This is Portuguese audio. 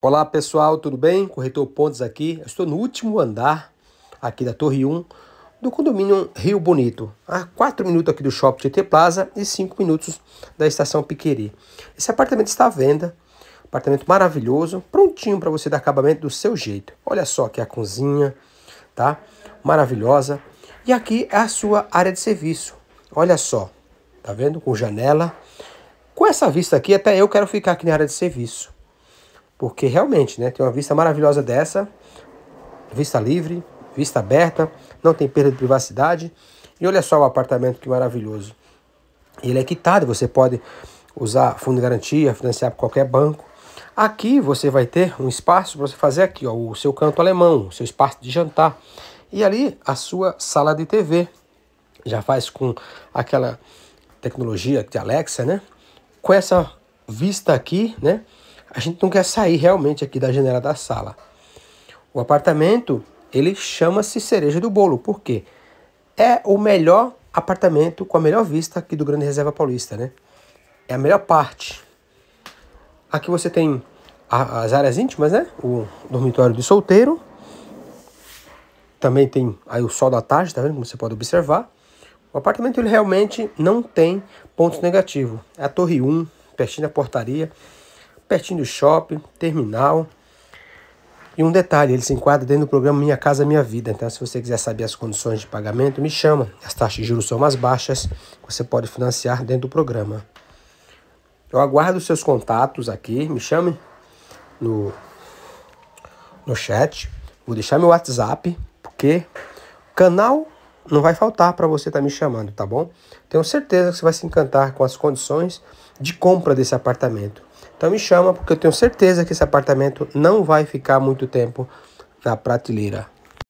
Olá pessoal, tudo bem? Corretor Pontes aqui. Eu estou no último andar aqui da Torre 1 do condomínio Rio Bonito, a 4 minutos aqui do Shopping GT Plaza e 5 minutos da estação Piqueri. Esse apartamento está à venda, apartamento maravilhoso, prontinho para você dar acabamento do seu jeito. Olha só aqui a cozinha, tá? Maravilhosa. E aqui é a sua área de serviço. Olha só, tá vendo? Com janela. Com essa vista aqui, até eu quero ficar aqui na área de serviço porque realmente, né, tem uma vista maravilhosa dessa, vista livre, vista aberta, não tem perda de privacidade. E olha só o apartamento que maravilhoso. Ele é quitado, você pode usar fundo de garantia, financiar por qualquer banco. Aqui você vai ter um espaço para você fazer aqui, ó, o seu canto alemão, o seu espaço de jantar. E ali a sua sala de TV. Já faz com aquela tecnologia de Alexa, né? Com essa vista aqui, né? A gente não quer sair realmente aqui da janela da sala. O apartamento, ele chama-se cereja do bolo, porque é o melhor apartamento com a melhor vista aqui do Grande Reserva Paulista, né? É a melhor parte. Aqui você tem a, as áreas íntimas, né? O dormitório de solteiro. Também tem aí o sol da tarde, tá vendo? Como você pode observar. O apartamento ele realmente não tem pontos negativos. É a torre 1, pertinho da portaria pertinho do shopping, terminal. E um detalhe, ele se enquadra dentro do programa Minha Casa Minha Vida. Então, se você quiser saber as condições de pagamento, me chama. As taxas de juros são mais baixas, você pode financiar dentro do programa. Eu aguardo seus contatos aqui, me chame no, no chat. Vou deixar meu WhatsApp, porque canal não vai faltar para você estar tá me chamando, tá bom? Tenho certeza que você vai se encantar com as condições de compra desse apartamento. Então me chama porque eu tenho certeza que esse apartamento não vai ficar muito tempo na prateleira.